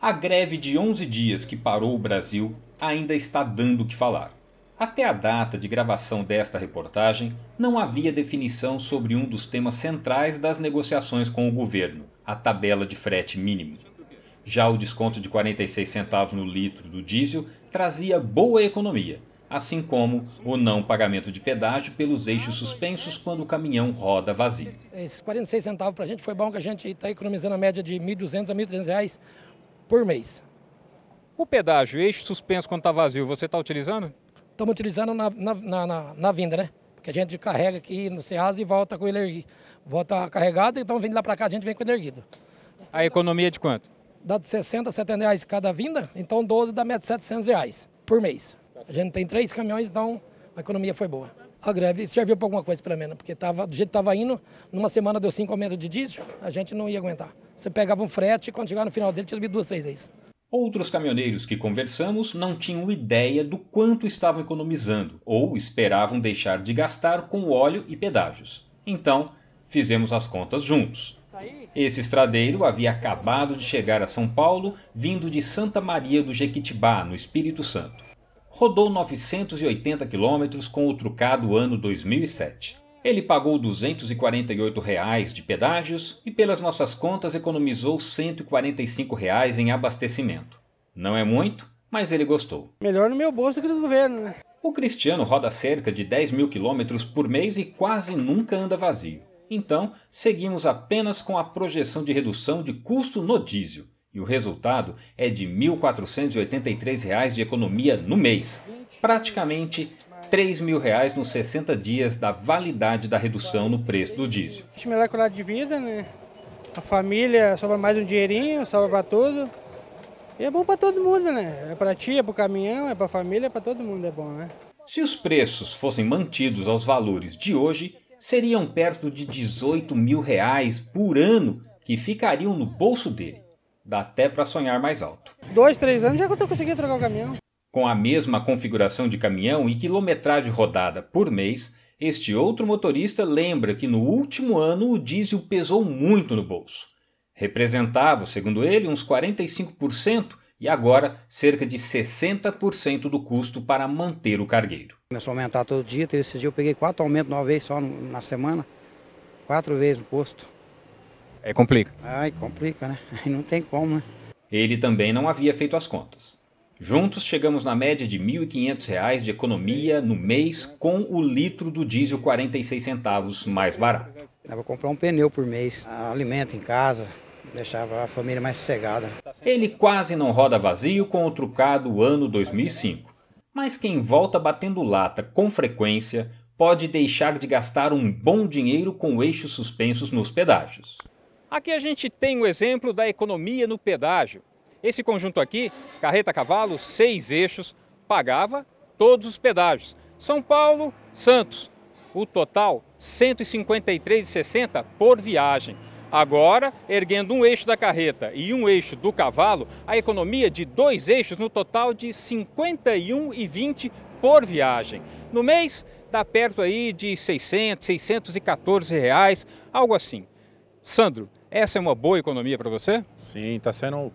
A greve de 11 dias que parou o Brasil ainda está dando o que falar. Até a data de gravação desta reportagem, não havia definição sobre um dos temas centrais das negociações com o governo, a tabela de frete mínimo. Já o desconto de 46 centavos no litro do diesel trazia boa economia, assim como o não pagamento de pedágio pelos eixos suspensos quando o caminhão roda vazio. Esses 46 centavos para a gente foi bom que a gente está economizando a média de 1.200 a 1.300 reais por mês. O pedágio, eixo suspenso quando está vazio, você está utilizando? Estamos utilizando na, na, na, na, vinda, né? Porque a gente carrega aqui no Ceasa e volta com ele erguido. Volta carregado, então vindo lá para cá a gente vem com ele erguido. A economia é de quanto? Dá de 60 a 70 reais cada vinda, então 12 dá média de 700 reais por mês. A gente tem três caminhões, então a economia foi boa a greve serviu para alguma coisa, pelo menos, porque tava, do jeito que estava indo, numa semana deu cinco aumentos de diesel, a gente não ia aguentar. Você pegava um frete e quando chegava no final dele tinha subido duas, três vezes. Outros caminhoneiros que conversamos não tinham ideia do quanto estavam economizando ou esperavam deixar de gastar com óleo e pedágios. Então, fizemos as contas juntos. Esse estradeiro havia acabado de chegar a São Paulo, vindo de Santa Maria do Jequitibá, no Espírito Santo rodou 980 quilômetros com o trucado ano 2007. Ele pagou R$ 248 reais de pedágios e, pelas nossas contas, economizou R$ 145 reais em abastecimento. Não é muito, mas ele gostou. Melhor no meu bolso do que no governo, né? O Cristiano roda cerca de 10 mil quilômetros por mês e quase nunca anda vazio. Então, seguimos apenas com a projeção de redução de custo no diesel. E o resultado é de R$ 1.483 reais de economia no mês, praticamente R$ reais nos 60 dias da validade da redução no preço do diesel. A gente melhora a qualidade de vida, né? A família sobra mais um dinheirinho, sobra para tudo. E é bom para todo mundo, né? É para ti, é para o caminhão, é para a família, é para todo mundo, é bom, né? Se os preços fossem mantidos aos valores de hoje, seriam perto de 18 mil reais por ano que ficariam no bolso dele. Dá até para sonhar mais alto. Dois, três anos já que eu consegui trocar o caminhão. Com a mesma configuração de caminhão e quilometragem rodada por mês, este outro motorista lembra que no último ano o diesel pesou muito no bolso. Representava, segundo ele, uns 45% e agora cerca de 60% do custo para manter o cargueiro. Começou a aumentar todo dia, esses dias eu peguei quatro aumentos de uma vez só na semana, quatro vezes no posto. É complica. Ai, complica, né? Aí não tem como, né? Ele também não havia feito as contas. Juntos chegamos na média de R$ 1.500 de economia no mês com o litro do diesel 46 centavos mais barato. Dava comprar um pneu por mês, alimento em casa, deixava a família mais sossegada. Ele quase não roda vazio com o trucado ano 2005. Mas quem volta batendo lata com frequência pode deixar de gastar um bom dinheiro com eixos suspensos nos pedágios. Aqui a gente tem o exemplo da economia no pedágio. Esse conjunto aqui, carreta cavalo, seis eixos, pagava todos os pedágios. São Paulo, Santos. O total, R$ 153,60 por viagem. Agora, erguendo um eixo da carreta e um eixo do cavalo, a economia de dois eixos no total de R$ 51,20 por viagem. No mês, dá tá perto aí de 600, 614 reais, algo assim. Sandro, essa é uma boa economia para você? Sim, está sendo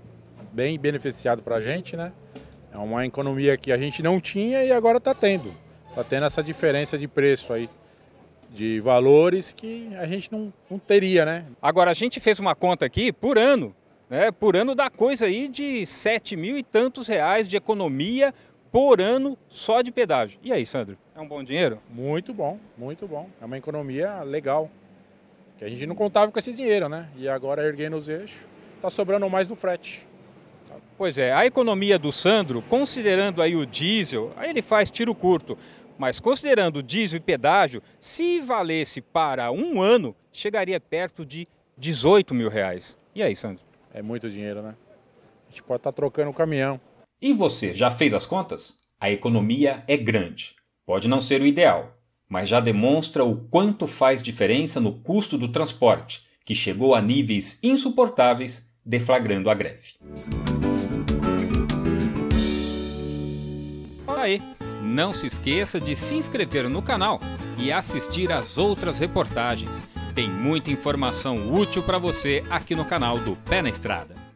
bem beneficiado para a gente, né? É uma economia que a gente não tinha e agora está tendo. Está tendo essa diferença de preço aí, de valores que a gente não, não teria, né? Agora, a gente fez uma conta aqui por ano, né? Por ano dá coisa aí de 7 mil e tantos reais de economia por ano só de pedágio. E aí, Sandro? É um bom dinheiro? Muito bom, muito bom. É uma economia legal. Que a gente não contava com esse dinheiro, né? E agora erguendo os eixos, está sobrando mais do frete. Pois é, a economia do Sandro, considerando aí o diesel, aí ele faz tiro curto, mas considerando diesel e pedágio, se valesse para um ano, chegaria perto de 18 mil reais. E aí, Sandro? É muito dinheiro, né? A gente pode estar tá trocando o caminhão. E você, já fez as contas? A economia é grande. Pode não ser o ideal, mas já demonstra o quanto faz diferença no custo do transporte, que chegou a níveis insuportáveis, deflagrando a greve. Aí, não se esqueça de se inscrever no canal e assistir às outras reportagens. Tem muita informação útil para você aqui no canal do Pé na Estrada.